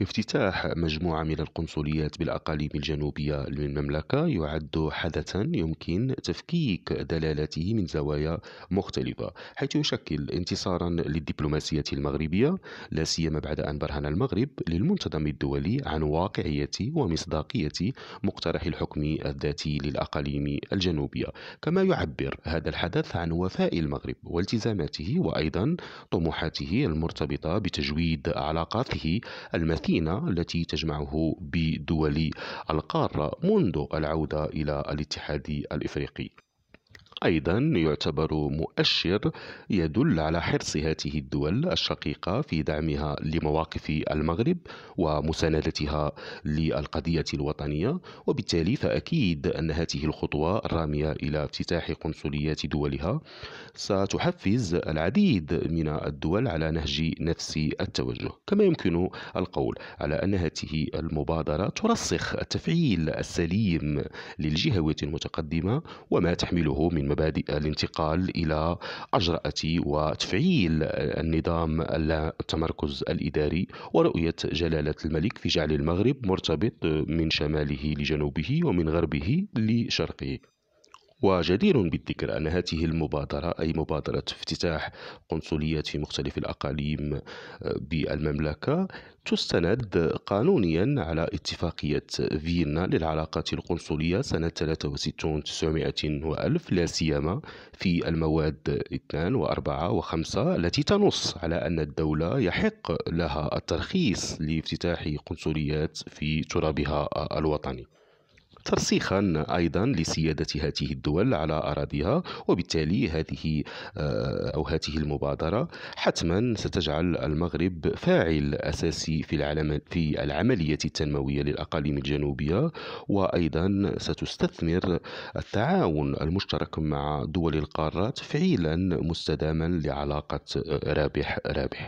افتتاح مجموعة من القنصليات بالأقاليم الجنوبية للمملكة يعد حدثا يمكن تفكيك دلالته من زوايا مختلفة حيث يشكل انتصارا للدبلوماسية المغربية لا سيما بعد أن برهن المغرب للمنتظم الدولي عن واقعية ومصداقية مقترح الحكم الذاتي للأقاليم الجنوبية كما يعبر هذا الحدث عن وفاء المغرب والتزاماته وأيضا طموحاته المرتبطة بتجويد علاقاته المثيرة السكينة التي تجمعه بدول القارة منذ العودة إلى الاتحاد الإفريقي أيضا يعتبر مؤشر يدل على حرص هذه الدول الشقيقة في دعمها لمواقف المغرب ومساندتها للقضية الوطنية وبالتالي فأكيد أن هذه الخطوة الرامية إلى افتتاح قنصليات دولها ستحفز العديد من الدول على نهج نفس التوجه كما يمكن القول على أن هذه المبادرة ترسخ التفعيل السليم للجهوية المتقدمة وما تحمله من مبادئ الانتقال إلى أجرأة وتفعيل النظام التمركز الإداري ورؤية جلالة الملك في جعل المغرب مرتبط من شماله لجنوبه ومن غربه لشرقه وجدير بالذكر أن هذه المبادرة أي مبادرة افتتاح قنصليات في مختلف الأقاليم آه، بالمملكة تستند قانونيا على اتفاقية فيينا للعلاقات القنصلية سنة 63 900 وألف لا سيما في المواد 2 و4 و5 التي تنص على أن الدولة يحق لها الترخيص لافتتاح قنصليات في ترابها الوطني ترسيخا أيضا لسيادة هذه الدول على أراضيها وبالتالي هذه آه، أو هذه المبادرة حتما ستجعل المغرب فاعل أساسي في العلم في العملية التنموية للأقاليم الجنوبية وأيضا ستستثمر التعاون المشترك مع دول القارات فعيلا مستداما لعلاقة آه، رابح رابح